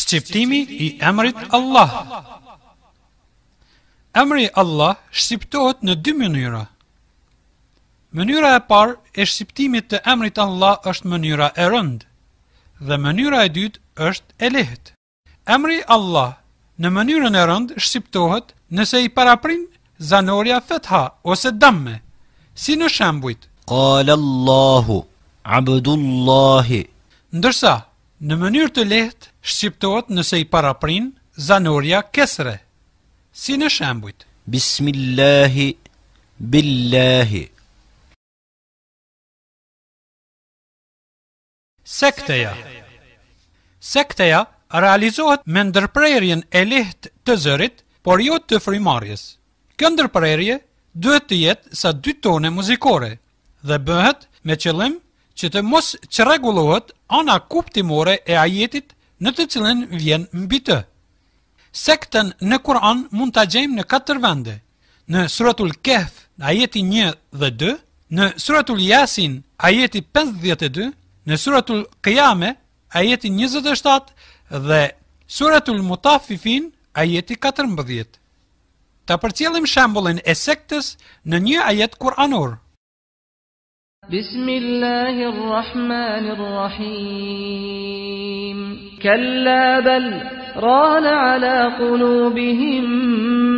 Shqiptimi i emrit Allah Emri Allah shqiptohet në dy mënyra Mënyra e par e shqiptimit të emrit Allah është mënyra e rënd Dhe mënyra e dytë është e lehtë. Emri Allah në mënyrën e rënd shqiptohet nëse i paraprin zanoria fetha ose damme Si në shambuit Kale Allahu, abdullahi Ndërsa, Në mënyrë të lehtë shqiptohet nëse i paraprin zanoria kesre. Si në shembujt. Bismillahi billahi. Sekteja. Sekteja realizohet me ndërprerjen e lehtë të zërit, por jo të frymarrjes. Kjo ndërprerje duhet të jetë sa dy tone muzikore dhe bëhet me qëllim që të mos që regulohet ana kuptimore e ajetit në të cilën vjen mbi të. Sekten në Kur'an mund të gjejmë në katër vende, në suratul Kef, ajeti 1 dhe 2, në suratul Jasin, ajeti 52, dhe 2, në suratul Kajame, ajeti 27 dhe suratul Mutafifin, ajeti 14. Ta përcjellim shembullin e sektës në një ajet kuranor. Bismillahirrahmanirrahim Kalla bal ala qulubihim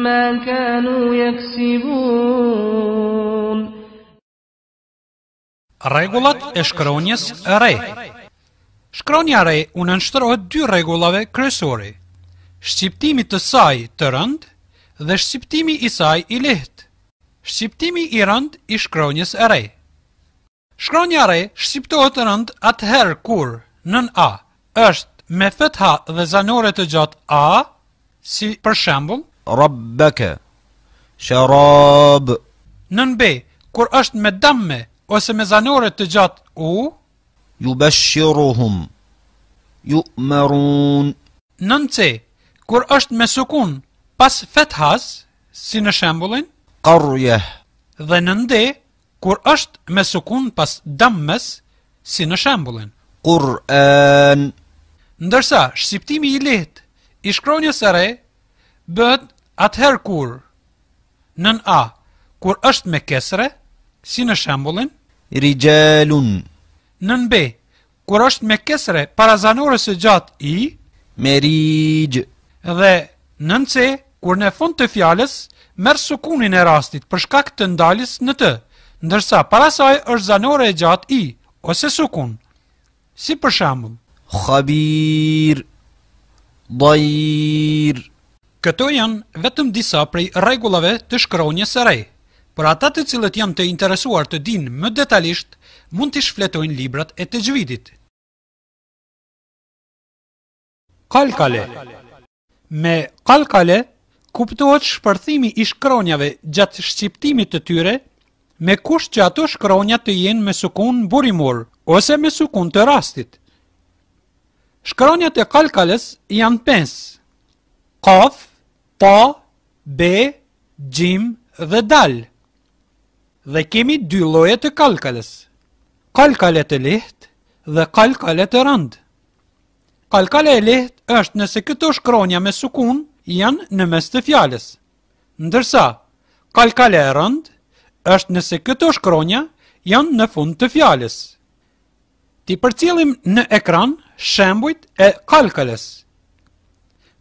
ma kanu yaksibun Rregullat e shkronjes e re Shkronja e re unan shtrohet dy rregullave kryesore Shqiptimi të saj të rënd dhe shqiptimi i saj i lehtë Shqiptimi i rënd i shkronjes e re Shkronjare shqiptohet rënd atëherë kur nën A është me fëtha dhe zanore të gjatë A, si për shembul, Rabbeke, Sharab. Nën B, kur është me damme ose me zanore të gjatë U, Ju beshiruhum, ju merun. Nën C, kur është me sukun pas fëthas, si në shembulin, Karjeh. Dhe nën D, kur është me sukun pas dammes, si në shembullin Kur Ndërsa, shqiptimi i lehtë i shkronjë sëre, bët atëher kur, nën a, kur është me kesre, si në shambullin. Rijalun. Nën B, kur është me kesre para zanurës e gjatë i, Merij. Dhe nën C, kur në fund të fjales, merë sukunin e rastit për shkak të ndalis në të ndërsa para saj është zanore e gjatë i ose sukun. Si për shembull, khabir, dhir. Këto janë vetëm disa prej rregullave të shkronje së re. Për ata të cilët janë të interesuar të dinë më detajisht, mund t'i shfletojnë librat e të gjvidit. Kalkale Me kalkale, kuptuat shpërthimi i shkronjave gjatë shqiptimit të tyre me kush që ato shkronja të jenë me sukun burimor, ose me sukun të rastit. Shkronjat e kalkales janë pensë, kaf, pa, be, gjim dhe dal. Dhe kemi dy loje të kalkales, kalkale të leht dhe kalkale të rand. Kalkale e leht është nëse këto shkronja me sukun janë në mes të fjales. Ndërsa, kalkale e rëndë është nëse këto shkronja janë në fund të fjales. Ti përcilim në ekran shembujt e kalkales.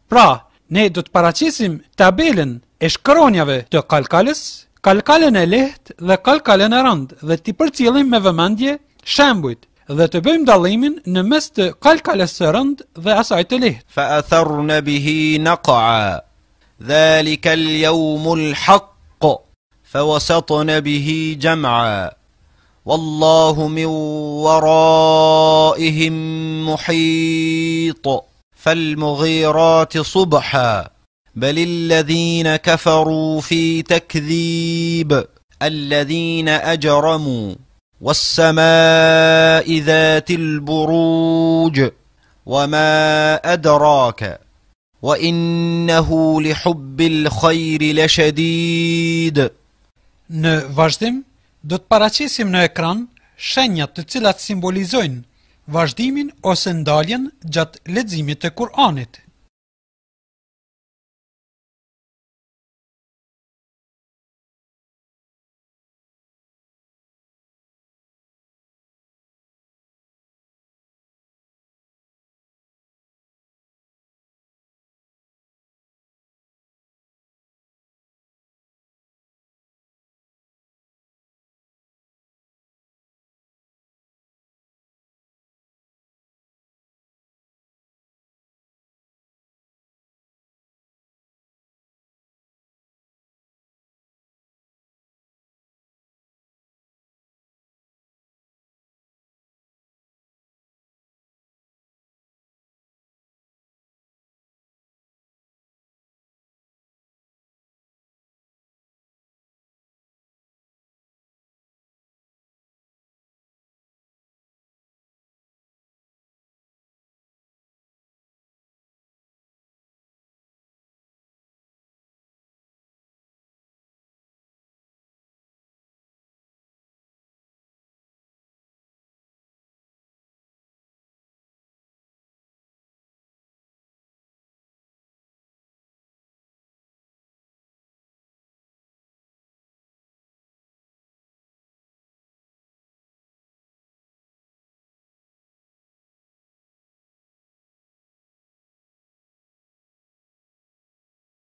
Pra, ne do të paracisim tabelin e shkronjave të kalkales, kalkalen e leht dhe kalkalen e rand dhe ti përcilim me vëmandje shembujt dhe të bëjmë dalimin në mes të kalkales së rënd dhe asaj të leht. Fa atharru në bihi në dhalika al-yawmul haqq فوسطن به جمعا والله من ورائهم محيط فالمغيرات صبحا بل الذين كفروا في تكذيب الذين أجرموا والسماء ذات البروج وما أدراك وإنه لحب الخير لشديد Në vazhdim, do të paracisim në ekran shenjat të cilat simbolizojnë vazhdimin ose ndaljen gjatë ledzimit e Kur'anit.